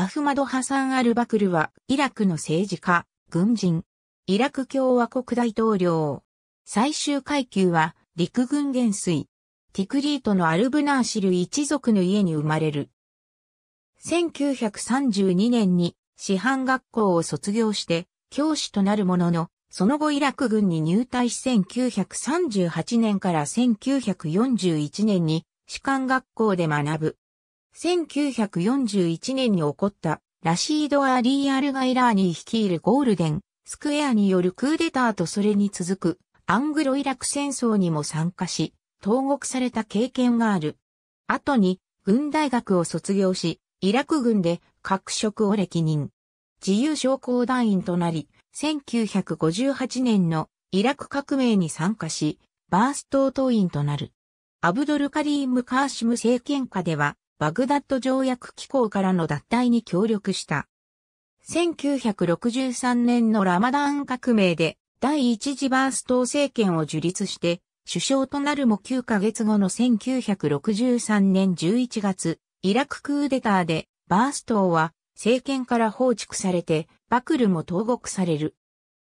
アフマド・ハサン・アルバクルは、イラクの政治家、軍人、イラク共和国大統領。最終階級は、陸軍元帥、ティクリートのアルブナーシル一族の家に生まれる。1932年に、師範学校を卒業して、教師となるものの、その後イラク軍に入隊し1938年から1941年に士官学校で学ぶ。1941年に起こったラシード・アリー・アルガイラーニ率いるゴールデン、スクエアによるクーデターとそれに続くアングロイラク戦争にも参加し、投獄された経験がある。後に、軍大学を卒業し、イラク軍で各職を歴任。自由将校団員となり、1958年のイラク革命に参加し、バースト党員となる。アブドルカリーム・カーシム政権下では、バグダッド条約機構からの脱退に協力した。1963年のラマダーン革命で第一次バースト政権を樹立して、首相となるも9ヶ月後の1963年11月、イラククーデターで、バーストは政権から放逐されて、バクルも投獄される。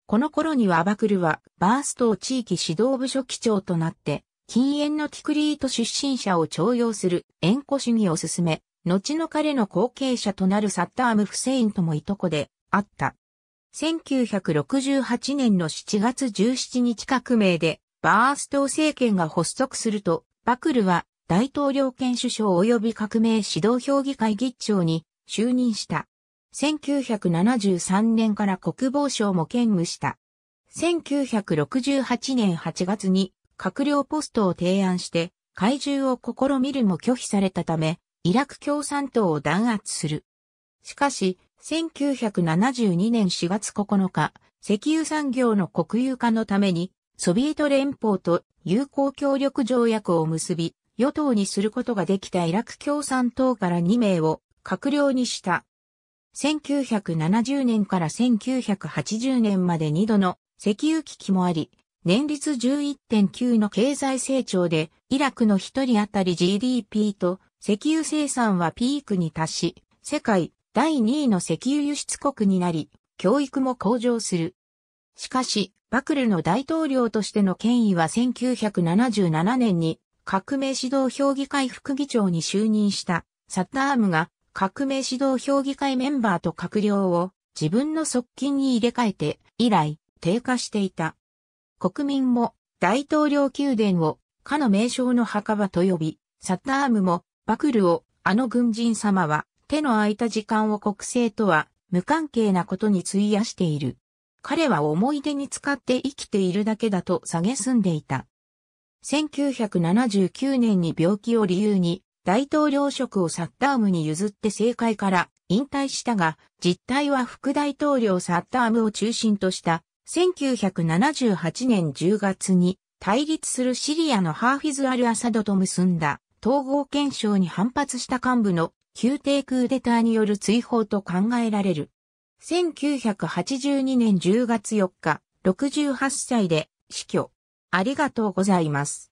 この頃にはバクルは、バースト地域指導部署機長となって、禁煙のティクリート出身者を徴用する縁故主義を進め、後の彼の後継者となるサッターム・フセインともいとこであった。1968年の7月17日革命でバースト政権が発足すると、バクルは大統領兼首相及び革命指導評議会議長に就任した。1973年から国防省も兼務した。1968年8月に閣僚ポストを提案して、怪獣を試みるも拒否されたため、イラク共産党を弾圧する。しかし、1972年4月9日、石油産業の国有化のために、ソビエト連邦と友好協力条約を結び、与党にすることができたイラク共産党から2名を閣僚にした。1970年から1980年まで2度の石油危機もあり、年率11.9の経済成長で、イラクの一人当たり GDP と石油生産はピークに達し、世界第2位の石油輸出国になり、教育も向上する。しかし、バクルの大統領としての権威は1977年に革命指導評議会副議長に就任したサッタームが革命指導評議会メンバーと閣僚を自分の側近に入れ替えて以来低下していた。国民も大統領宮殿をかの名称の墓場と呼び、サッタームもバクルをあの軍人様は手の空いた時間を国政とは無関係なことに費やしている。彼は思い出に使って生きているだけだと蔑んでいた。1979年に病気を理由に大統領職をサッタームに譲って政界から引退したが、実態は副大統領サッタームを中心とした1978年10月に対立するシリアのハーフィズ・アル・アサドと結んだ統合憲章に反発した幹部の宮廷クーデターによる追放と考えられる。1982年10月4日、68歳で死去。ありがとうございます。